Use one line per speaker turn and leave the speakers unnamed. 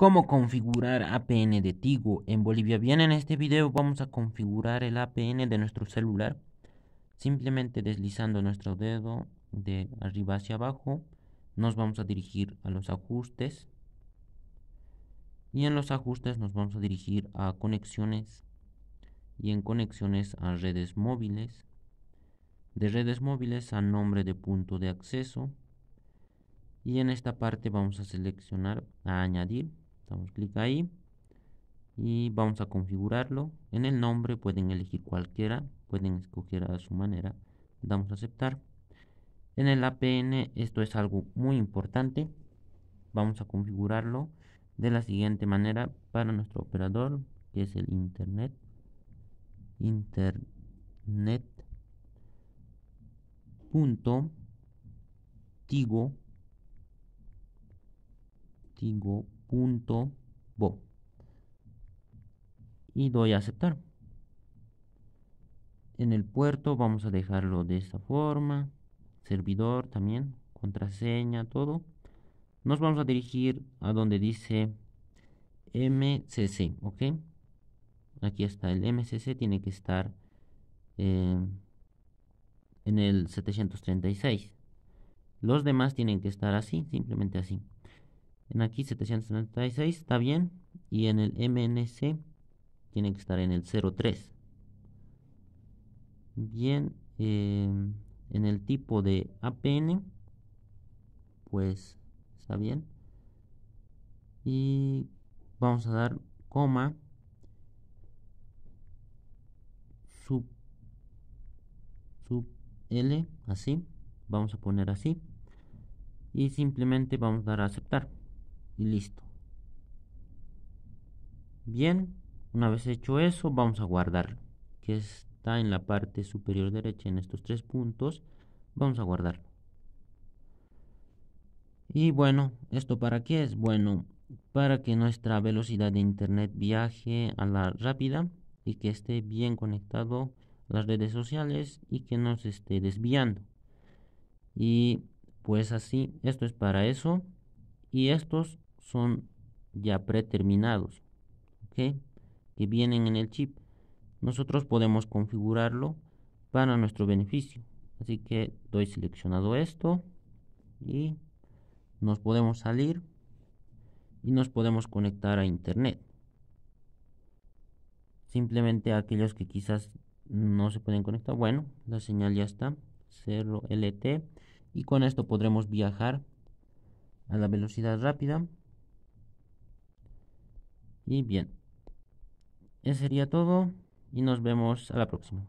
cómo configurar APN de Tigo en Bolivia. Bien, en este video vamos a configurar el APN de nuestro celular. Simplemente deslizando nuestro dedo de arriba hacia abajo, nos vamos a dirigir a los ajustes. Y en los ajustes nos vamos a dirigir a conexiones y en conexiones a redes móviles. De redes móviles a nombre de punto de acceso. Y en esta parte vamos a seleccionar a añadir damos clic ahí y vamos a configurarlo en el nombre pueden elegir cualquiera pueden escoger a su manera damos a aceptar en el APN esto es algo muy importante vamos a configurarlo de la siguiente manera para nuestro operador que es el internet internet punto tigo bo y doy a aceptar. En el puerto vamos a dejarlo de esta forma, servidor también, contraseña, todo. Nos vamos a dirigir a donde dice MCC, ¿ok? Aquí está el MCC, tiene que estar eh, en el 736. Los demás tienen que estar así, simplemente así. En aquí 776 está bien. Y en el MNC tiene que estar en el 03. Bien. Em, en el tipo de APN. Pues está bien. Y vamos a dar coma. Sub, sub L. Así. Vamos a poner así. Y simplemente vamos a dar a aceptar y listo. Bien, una vez hecho eso, vamos a guardar. que está en la parte superior derecha, en estos tres puntos, vamos a guardarlo. Y bueno, ¿esto para qué es? Bueno, para que nuestra velocidad de internet viaje a la rápida y que esté bien conectado a las redes sociales y que no se esté desviando. Y pues así, esto es para eso. Y estos son ya preterminados, Que vienen en el chip. Nosotros podemos configurarlo para nuestro beneficio. Así que doy seleccionado esto y nos podemos salir y nos podemos conectar a internet. Simplemente aquellos que quizás no se pueden conectar, bueno, la señal ya está, Cero LT y con esto podremos viajar a la velocidad rápida y bien, eso sería todo y nos vemos a la próxima.